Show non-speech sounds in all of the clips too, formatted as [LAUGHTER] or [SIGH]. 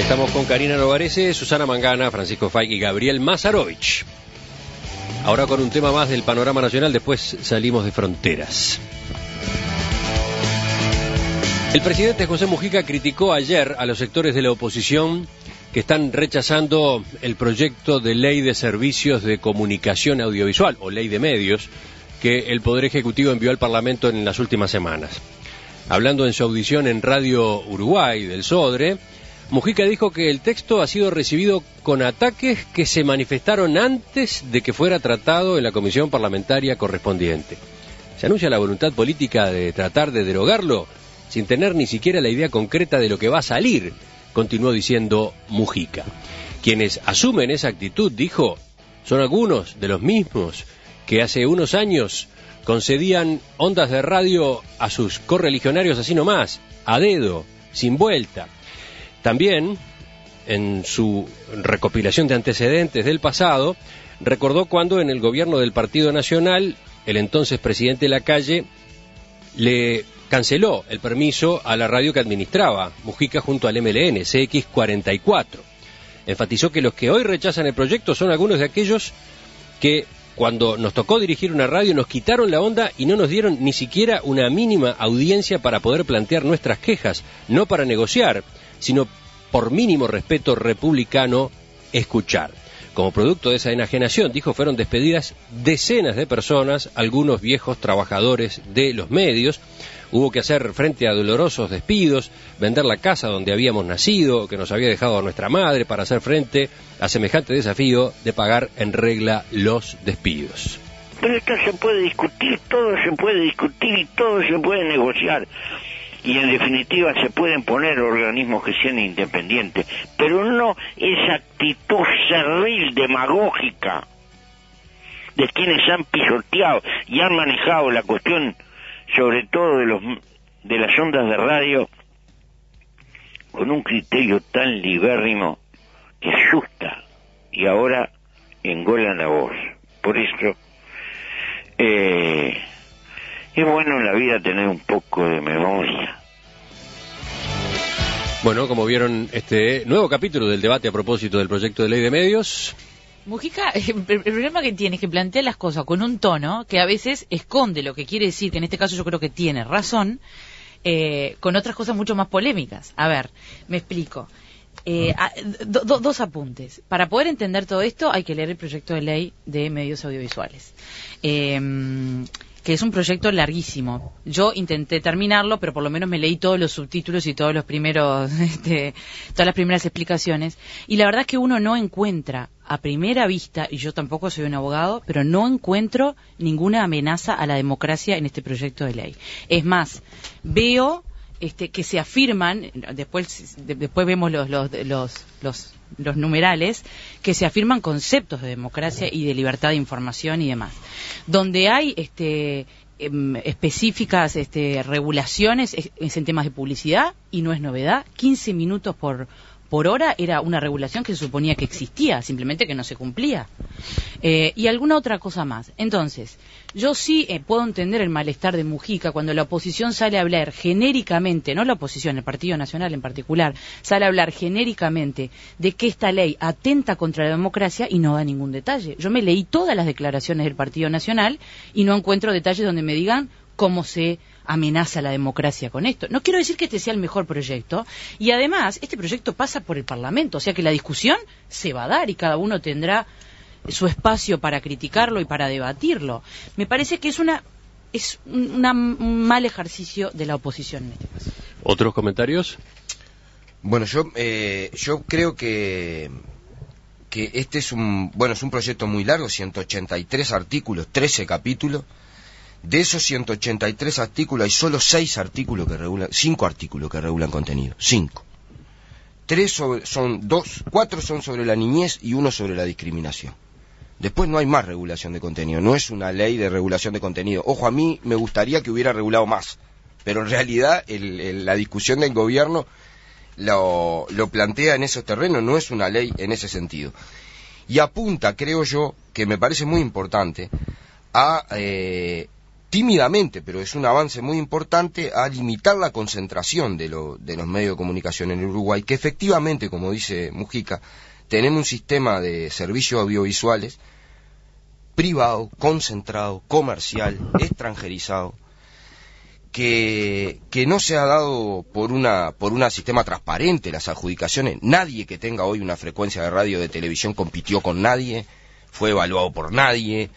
Estamos con Karina Novarese, Susana Mangana, Francisco Fay y Gabriel Mazarovich. Ahora con un tema más del panorama nacional, después salimos de fronteras. El presidente José Mujica criticó ayer a los sectores de la oposición que están rechazando el proyecto de ley de servicios de comunicación audiovisual o ley de medios que el Poder Ejecutivo envió al Parlamento en las últimas semanas. Hablando en su audición en Radio Uruguay del Sodre, Mujica dijo que el texto ha sido recibido con ataques que se manifestaron antes de que fuera tratado en la comisión parlamentaria correspondiente. Se anuncia la voluntad política de tratar de derogarlo sin tener ni siquiera la idea concreta de lo que va a salir, continuó diciendo Mujica. Quienes asumen esa actitud, dijo, son algunos de los mismos que hace unos años concedían ondas de radio a sus correligionarios así nomás, a dedo, sin vuelta también, en su recopilación de antecedentes del pasado, recordó cuando en el gobierno del Partido Nacional, el entonces presidente de la calle, le canceló el permiso a la radio que administraba Mujica junto al MLN, CX44. Enfatizó que los que hoy rechazan el proyecto son algunos de aquellos que cuando nos tocó dirigir una radio nos quitaron la onda y no nos dieron ni siquiera una mínima audiencia para poder plantear nuestras quejas, no para negociar sino por mínimo respeto republicano escuchar. Como producto de esa enajenación, dijo, fueron despedidas decenas de personas, algunos viejos trabajadores de los medios. Hubo que hacer frente a dolorosos despidos, vender la casa donde habíamos nacido, que nos había dejado nuestra madre, para hacer frente a semejante desafío de pagar en regla los despidos. Pero esto se puede discutir, todo se puede discutir y todo se puede negociar y en definitiva se pueden poner organismos que sean independientes, pero no esa actitud servil demagógica de quienes han pisoteado y han manejado la cuestión sobre todo de los de las ondas de radio con un criterio tan libérrimo que asusta y ahora engolan la voz Por eso eh, es bueno en la vida tener un poco de memoria. Bueno, como vieron este nuevo capítulo del debate a propósito del proyecto de ley de medios. Mujica, [LAUGHS] el problema que tiene es que plantea las cosas con un tono que a veces esconde lo que quiere decir, que en este caso yo creo que tiene razón, eh, con otras cosas mucho más polémicas. A ver, me explico. Eh, ah. dos apuntes. Para poder entender todo esto hay que leer el proyecto de ley de medios audiovisuales. Eh, que es un proyecto larguísimo. Yo intenté terminarlo, pero por lo menos me leí todos los subtítulos y todos los primeros, [LAUGHS] este, todas las primeras explicaciones. Y la verdad es que uno no encuentra a primera vista, y yo tampoco soy un abogado, pero no encuentro ninguna amenaza a la democracia en este proyecto de ley. Es más, veo este, que se afirman, después, después vemos los, los, los los numerales, que se afirman conceptos de democracia y de libertad de información y demás. Donde hay este, em, específicas este, regulaciones es, en temas de publicidad y no es novedad, 15 minutos por, por hora era una regulación que se suponía que existía, simplemente que no se cumplía. Eh, y alguna otra cosa más. Entonces, yo sí eh, puedo entender el malestar de Mujica cuando la oposición sale a hablar genéricamente, no la oposición, el Partido Nacional en particular, sale a hablar genéricamente de que esta ley atenta contra la democracia y no da ningún detalle. Yo me leí todas las declaraciones del Partido Nacional y no encuentro detalles donde me digan cómo se amenaza la democracia con esto. No quiero decir que este sea el mejor proyecto. Y además, este proyecto pasa por el Parlamento, o sea que la discusión se va a dar y cada uno tendrá su espacio para criticarlo y para debatirlo. Me parece que es una es un mal ejercicio de la oposición en este ¿Otros comentarios? Bueno, yo, eh, yo creo que, que este es un, bueno, es un proyecto muy largo, 183 artículos, 13 capítulos, de esos 183 artículos hay solo seis artículos que regulan, 5 artículos que regulan contenido, 5. Tres son dos, cuatro son sobre la niñez y uno sobre la discriminación. Después no hay más regulación de contenido, no es una ley de regulación de contenido. Ojo, a mí me gustaría que hubiera regulado más, pero en realidad la discusión del gobierno lo, plantea en esos terrenos, no es una ley en ese sentido. Y apunta, creo yo, que me parece muy importante, a eh, tímidamente, pero es un avance muy importante, a limitar la concentración de, los medios de comunicación en Uruguay, que efectivamente, como dice Mujica, tenemos un sistema de servicios audiovisuales privado, concentrado, comercial, extranjerizado, que, no se ha dado por una por un sistema transparente las adjudicaciones. Nadie que tenga hoy una frecuencia de radio de televisión compitió con nadie, fue evaluado por nadie.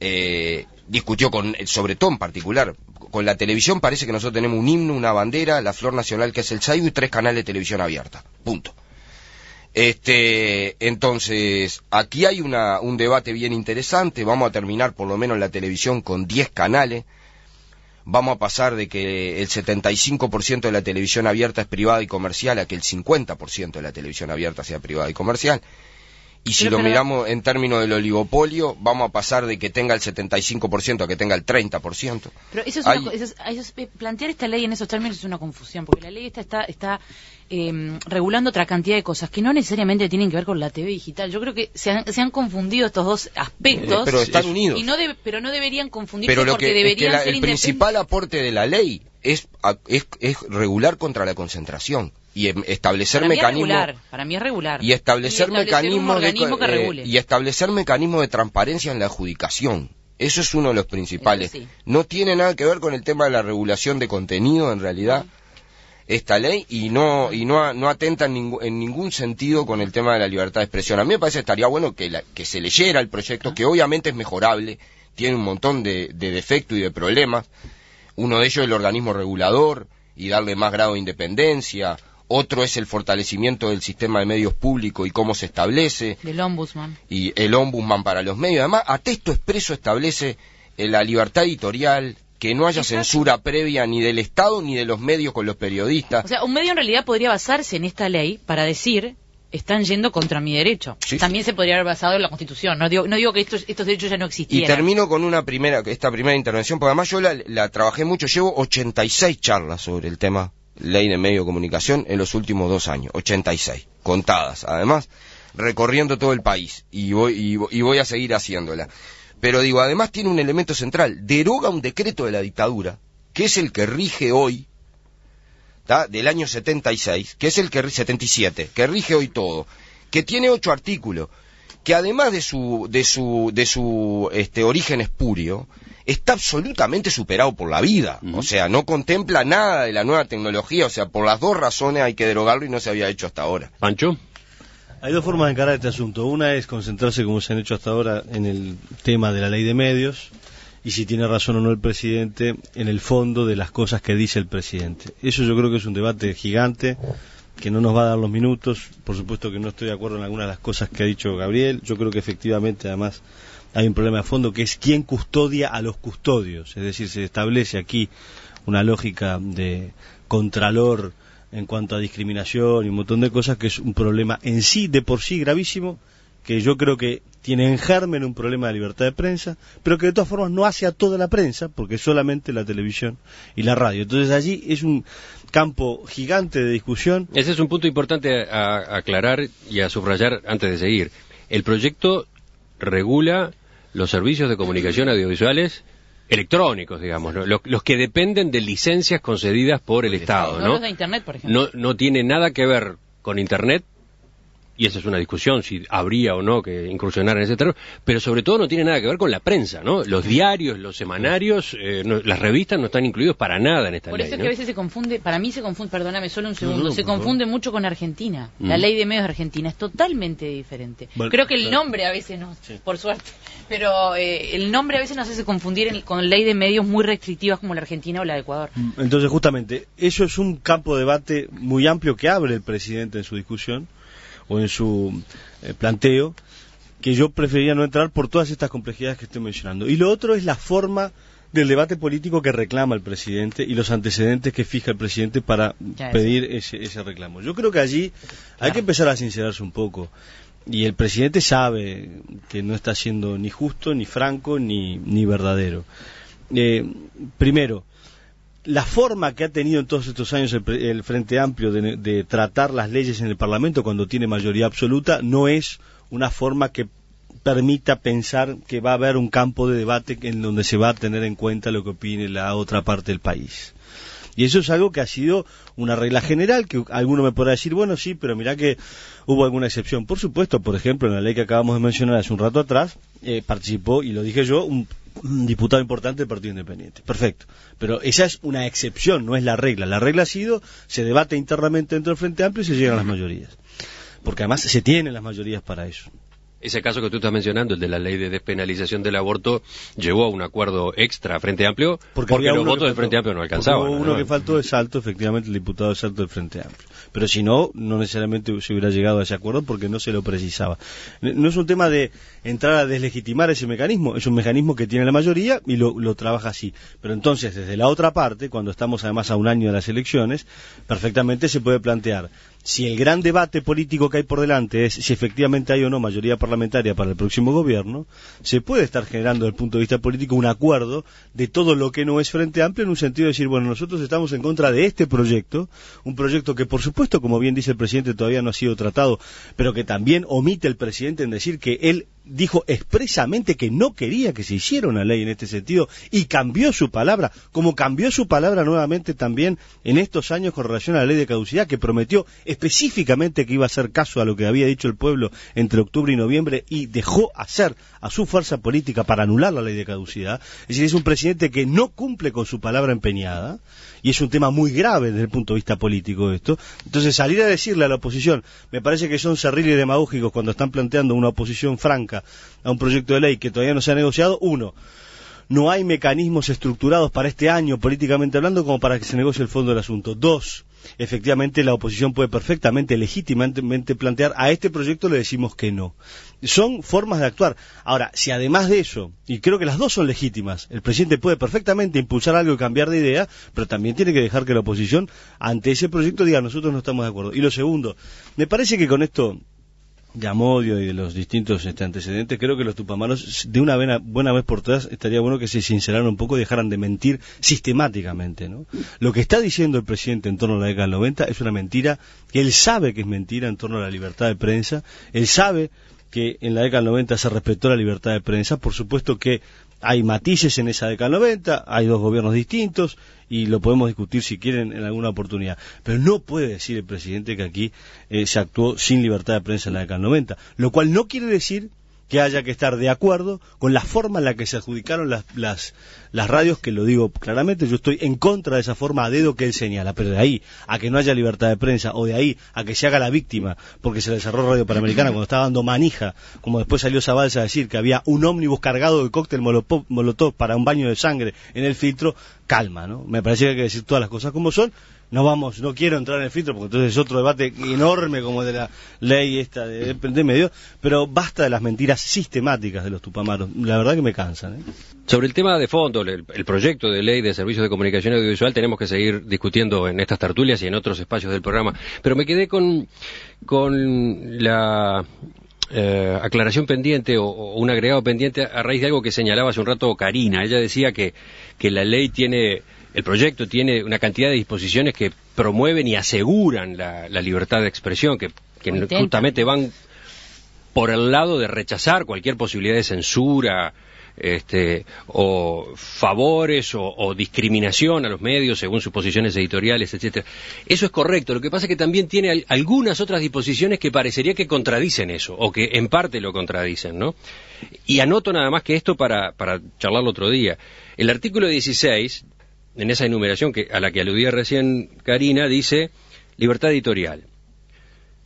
Eh, discutió con, sobre todo en particular, con la televisión parece que nosotros tenemos un himno, una bandera, la flor nacional que es el Chayu y tres canales de televisión abierta. Punto. Este, entonces, aquí hay una, un debate bien interesante, vamos a terminar por lo menos la televisión con diez canales, vamos a pasar de que el 75% de la televisión abierta es privada y comercial a que el 50% de la televisión abierta sea privada y comercial. Y si lo miramos en términos del oligopolio, vamos a pasar de que tenga el 75% a que tenga el 30%. Pero eso eh, plantear esta ley en esos términos es una confusión, porque la ley está, está em, regulando otra cantidad de cosas que no necesariamente tienen que ver con la TV digital. Yo creo que se han, confundido estos dos aspectos. Eh, pero unidos. no pero no deberían confundirse lo porque que, deberían El principal aporte de la ley es, es, regular contra la concentración y em, establecer mecanismos para regular y establecer, mecanismos de, eh, y establecer mecanismos de transparencia en la adjudicación eso es uno de los principales no tiene nada que ver con el tema de la regulación de contenido en realidad esta ley y no y no, no atenta en, ningún sentido con el tema de la libertad de expresión a mí me parece que estaría bueno que, que se leyera el proyecto ah. que obviamente es mejorable tiene un montón de, de defectos y de problemas uno de ellos es el organismo regulador y darle más grado de independencia. Otro es el fortalecimiento del sistema de medios públicos y cómo se establece. Del ombudsman. Y el ombudsman para los medios. Además, a texto expreso establece eh, la libertad editorial, que no haya censura previa ni del Estado ni de los medios con los periodistas. O sea, un medio en realidad podría basarse en esta ley para decir están yendo contra mi derecho. También se podría haber basado en la Constitución. No digo, no digo que estos, estos derechos ya no existieran. Y termino con una primera, esta primera intervención, porque además yo la, trabajé mucho. Llevo 86 charlas sobre el tema ley de medio de comunicación en los últimos dos años. 86. Contadas, además, recorriendo todo el país. Y voy, y, y voy a seguir haciéndola. Pero digo, además tiene un elemento central. Deroga un decreto de la dictadura, que es el que rige hoy del año 76, que es el que 77, que rige hoy todo, que tiene ocho artículos, que además de su, de su, de su este, origen espurio, está absolutamente superado por la vida. O sea, no contempla nada de la nueva tecnología. O sea, por las dos razones hay que derogarlo y no se había hecho hasta ahora. Pancho. Hay dos formas de encarar este asunto. Una es concentrarse, como se han hecho hasta ahora, en el tema de la ley de medios, y si tiene razón o no el presidente en el fondo de las cosas que dice el presidente. Eso yo creo que es un debate gigante que no nos va a dar los minutos. Por supuesto que no estoy de acuerdo en algunas de las cosas que ha dicho Gabriel. Yo creo que efectivamente, además, hay un problema de fondo que es quién custodia a los custodios. Es decir, se establece aquí una lógica de contralor en cuanto a discriminación y un montón de cosas que es un problema en sí, de por sí, gravísimo que yo creo que tiene en germen un problema de libertad de prensa, pero que de todas formas no hace a toda la prensa, porque solamente la televisión y la radio. Entonces allí es un campo gigante de discusión. Ese es un punto importante a aclarar y a subrayar antes de seguir. El proyecto regula los servicios de comunicación audiovisuales electrónicos, digamos, los, que dependen de licencias concedidas por el, Estado, de Internet, por ejemplo. No, no tiene nada que ver con Internet y esa es una discusión, si habría o no que incursionar en ese terreno, pero sobre todo no tiene nada que ver con la prensa, ¿no? Los diarios, los semanarios, eh, las revistas no están incluidos para nada en esta Por ley. Por eso es que a veces se confunde, para mí se confunde, perdóname solo un segundo, se confunde mucho con Argentina. La mm. ley de medios argentina es totalmente diferente. Creo que el nombre a veces no, por suerte, pero eh, el nombre a veces nos hace confundir con ley de medios muy restrictivas como la argentina o la de Ecuador. Mm, entonces, justamente, eso es un campo de debate muy amplio que abre el presidente en su discusión o en su eh, planteo, que yo preferiría no entrar por todas estas complejidades que estoy mencionando. Y lo otro es la forma del debate político que reclama el presidente y los antecedentes que fija el presidente para pedir ese, reclamo. Yo creo que allí hay que empezar a sincerarse un poco. Y el presidente sabe que no está siendo ni justo, ni franco, ni, ni verdadero. Eh, primero, la forma que ha tenido en todos estos años el, Frente Amplio de, tratar las leyes en el Parlamento cuando tiene mayoría absoluta no es una forma que permita pensar que va a haber un campo de debate en donde se va a tener en cuenta lo que opine la otra parte del país. Y eso es algo que ha sido una regla general, que alguno me podrá decir, bueno, sí, pero mirá que hubo alguna excepción. Por supuesto, por ejemplo, en la ley que acabamos de mencionar hace un rato atrás, eh, participó, y lo dije yo, un diputado importante del Partido Independiente. Perfecto. Pero esa es una excepción, no es la regla. La regla ha sido, se debate internamente dentro del Frente Amplio y se llegan a las mayorías. Porque además se tienen las mayorías para eso. Ese caso que tú estás mencionando, el de la ley de despenalización del aborto, llevó a un acuerdo extra Frente Amplio porque, los votos del Frente Amplio no alcanzaban. Hubo uno que faltó de salto, efectivamente, el diputado de salto del Frente Amplio. Pero si no, no necesariamente se hubiera llegado a ese acuerdo porque no se lo precisaba. No es un tema de entrar a deslegitimar ese mecanismo, es un mecanismo que tiene la mayoría y lo trabaja así. Pero entonces, desde la otra parte, cuando estamos además a un año de las elecciones, perfectamente se puede plantear si el gran debate político que hay por delante es si efectivamente hay o no mayoría parlamentaria para el próximo gobierno, se puede estar generando desde el punto de vista político un acuerdo de todo lo que no es Frente Amplio en un sentido de decir, bueno, nosotros estamos en contra de este proyecto, un proyecto que por supuesto, como bien dice el presidente, todavía no ha sido tratado, pero que también omite el presidente en decir que él dijo expresamente que no quería que se hiciera una ley en este sentido y cambió su palabra, como cambió su palabra nuevamente también en estos años con relación a la ley de caducidad, que prometió específicamente que iba a hacer caso a lo que había dicho el pueblo entre octubre y noviembre y dejó hacer a su fuerza política para anular la ley de caducidad. Es decir, es un presidente que no cumple con su palabra empeñada y es un tema muy grave desde el punto de vista político esto. Entonces salir a decirle a la oposición, me parece que son cerriles demagógicos cuando están planteando una oposición franca, a un proyecto de ley que todavía no se ha negociado, uno, no hay mecanismos estructurados para este año, políticamente hablando, como para que se negocie el fondo del asunto. Dos, efectivamente la oposición puede perfectamente, legítimamente plantear a este proyecto le decimos que no. Son formas de actuar. Ahora, si además de eso, y creo que las dos son legítimas, el presidente puede perfectamente impulsar algo y cambiar de idea, pero también tiene que dejar que la oposición ante ese proyecto diga nosotros no estamos de acuerdo. Y lo segundo, me parece que con esto Amodio y de los distintos este, antecedentes, creo que los tupamaros de una buena, vez por todas estaría bueno que se sinceraran un poco y dejaran de mentir sistemáticamente. ¿no? Lo que está diciendo el presidente en torno a la década del 90 es una mentira que él sabe que es mentira en torno a la libertad de prensa, él sabe que en la década del 90 se respetó la libertad de prensa, por supuesto que hay matices en esa década 90, hay dos gobiernos distintos y lo podemos discutir si quieren en alguna oportunidad. Pero no puede decir el presidente que aquí eh, se actuó sin libertad de prensa en la década 90, lo cual no quiere decir que haya que estar de acuerdo con la forma en la que se adjudicaron las, las, radios, que lo digo claramente, yo estoy en contra de esa forma a dedo que él señala, pero de ahí a que no haya libertad de prensa o de ahí a que se haga la víctima porque se le cerró Radio Panamericana cuando estaba dando manija, como después salió Zabalza a decir que había un ómnibus cargado de cóctel molotov para un baño de sangre en el filtro, calma, ¿no? Me parece que hay que decir todas las cosas como son no vamos, no quiero entrar en el filtro porque entonces es otro debate enorme como de la ley esta de, de medio, pero basta de las mentiras sistemáticas de los tupamaros, la verdad que me cansan. ¿eh? Sobre el tema de fondo, el, proyecto de ley de servicios de comunicación audiovisual tenemos que seguir discutiendo en estas tertulias y en otros espacios del programa, pero me quedé con, con la eh, aclaración pendiente o, un agregado pendiente a raíz de algo que señalaba hace un rato Karina. Ella decía que, que la ley tiene el proyecto tiene una cantidad de disposiciones que promueven y aseguran la, libertad de expresión, que, justamente van por el lado de rechazar cualquier posibilidad de censura este, o favores o, discriminación a los medios según sus posiciones editoriales, etcétera. Eso es correcto. Lo que pasa es que también tiene algunas otras disposiciones que parecería que contradicen eso o que en parte lo contradicen, ¿no? Y anoto nada más que esto para, para charlarlo otro día. El artículo 16 en esa enumeración que, a la que aludía recién Karina, dice libertad editorial.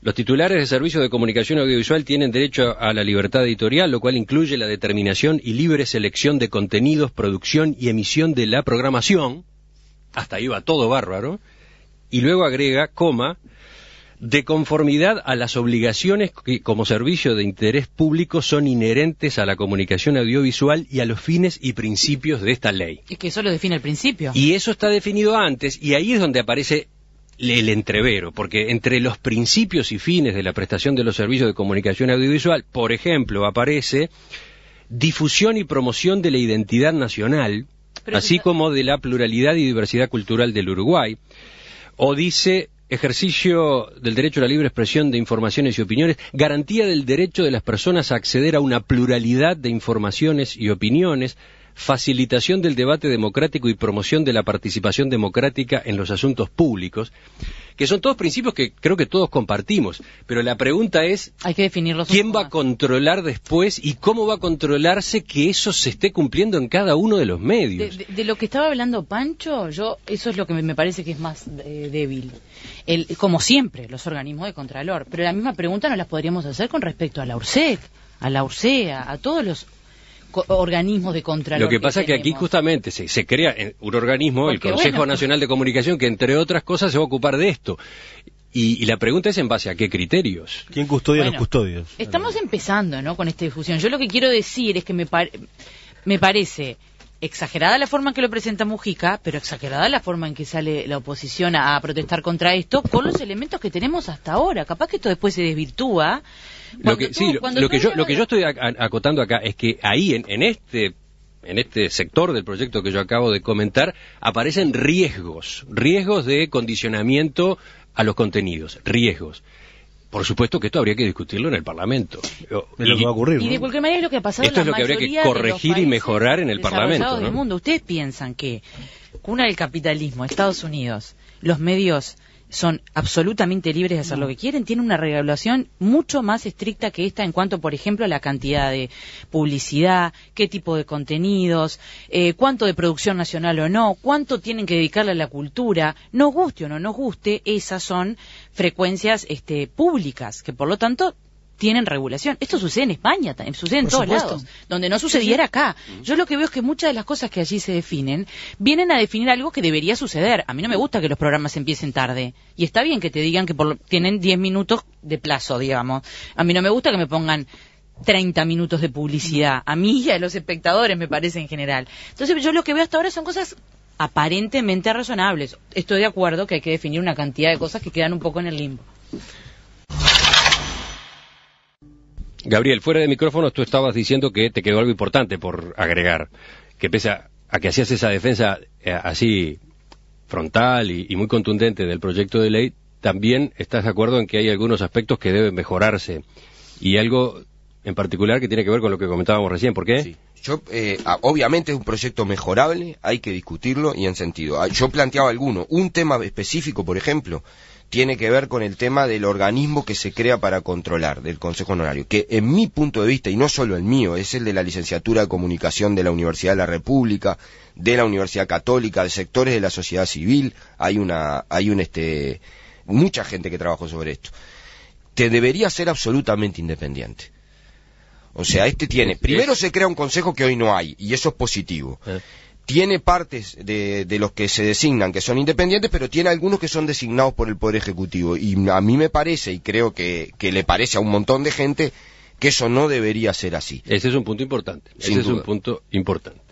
Los titulares de servicios de comunicación audiovisual tienen derecho a la libertad editorial, lo cual incluye la determinación y libre selección de contenidos, producción y emisión de la programación. Hasta ahí va todo bárbaro. Y luego agrega, coma, de conformidad a las obligaciones que como servicio de interés público son inherentes a la comunicación audiovisual y a los fines y principios de esta ley. Es que eso lo define el principio. Y eso está definido antes y ahí es donde aparece el entrevero, porque entre los principios y fines de la prestación de los servicios de comunicación audiovisual, por ejemplo, aparece difusión y promoción de la identidad nacional, así como de la pluralidad y diversidad cultural del Uruguay, o dice ejercicio del derecho a la libre expresión de informaciones y opiniones, garantía del derecho de las personas a acceder a una pluralidad de informaciones y opiniones, facilitación del debate democrático y promoción de la participación democrática en los asuntos públicos, que son todos principios que creo que todos compartimos, pero la pregunta es Hay que ¿quién va a controlar después y cómo va a controlarse que eso se esté cumpliendo en cada uno de los medios? De, lo que estaba hablando Pancho, yo eso es lo que me parece que es más eh, débil. El, como siempre, los organismos de Contralor, pero la misma pregunta no las podríamos hacer con respecto a la URSEC, a la URSEA, a todos los organismos de control. Lo que pasa es que, aquí justamente se, se, crea un organismo, el Consejo Nacional de Comunicación, que entre otras cosas se va a ocupar de esto. Y, la pregunta es en base a qué criterios. ¿Quién custodia los custodios? Estamos empezando, ¿no? Con esta difusión. Yo lo que quiero decir es que me, me parece exagerada la forma en que lo presenta Mujica, pero exagerada la forma en que sale la oposición a, protestar contra esto con los elementos que tenemos hasta ahora. Capaz que esto después se desvirtúa lo que, sí, lo, que yo, lo que yo estoy acotando acá es que ahí, en, en este en este sector del proyecto que yo acabo de comentar, aparecen riesgos, riesgos de condicionamiento a los contenidos, riesgos. Por supuesto que esto habría que discutirlo en el Parlamento. lo a Y de cualquier manera es lo que ha pasado en la es lo que habría que corregir y mejorar en el Parlamento. Del mundo. Ustedes piensan que cuna del capitalismo, Estados Unidos, los medios son absolutamente libres de hacer lo que quieren, tienen una regulación mucho más estricta que esta en cuanto, por ejemplo, a la cantidad de publicidad, qué tipo de contenidos, eh, cuánto de producción nacional o no, cuánto tienen que dedicarle a la cultura, nos guste o no nos guste, esas son frecuencias este, públicas, que por lo tanto tienen regulación. Esto sucede en España, sucede en todos lados, donde no sucediera acá. Yo lo que veo es que muchas de las cosas que allí se definen vienen a definir algo que debería suceder. A mí no me gusta que los programas empiecen tarde. Y está bien que te digan que tienen 10 minutos de plazo, digamos. A mí no me gusta que me pongan 30 minutos de publicidad. A mí y a los espectadores, me parece, en general. Entonces, yo lo que veo hasta ahora son cosas aparentemente razonables. Estoy de acuerdo que hay que definir una cantidad de cosas que quedan un poco en el limbo. Gabriel, fuera de micrófono, tú estabas diciendo que te quedó algo importante por agregar, que pese a, que hacías esa defensa eh, así frontal y, muy contundente del proyecto de ley, también estás de acuerdo en que hay algunos aspectos que deben mejorarse y algo en particular que tiene que ver con lo que comentábamos recién. ¿Por qué? Yo, eh, obviamente es un proyecto mejorable, hay que discutirlo y en sentido. Ah, yo planteaba alguno, un tema específico, por ejemplo, tiene que ver con el tema del organismo que se crea para controlar, del Consejo Honorario, que en mi punto de vista, y no solo el mío, es el de la licenciatura de comunicación de la Universidad de la República, de la Universidad Católica, de sectores de la sociedad civil, hay una, hay un este, mucha gente que trabajó sobre esto. Te debería ser absolutamente independiente. O sea, este tiene, primero se crea un consejo que hoy no hay, y eso es positivo. Eh tiene partes de, los que se designan que son independientes, pero tiene algunos que son designados por el Poder Ejecutivo. Y a mí me parece, y creo que, le parece a un montón de gente, que eso no debería ser así. Ese es un punto importante. Ese es un punto importante.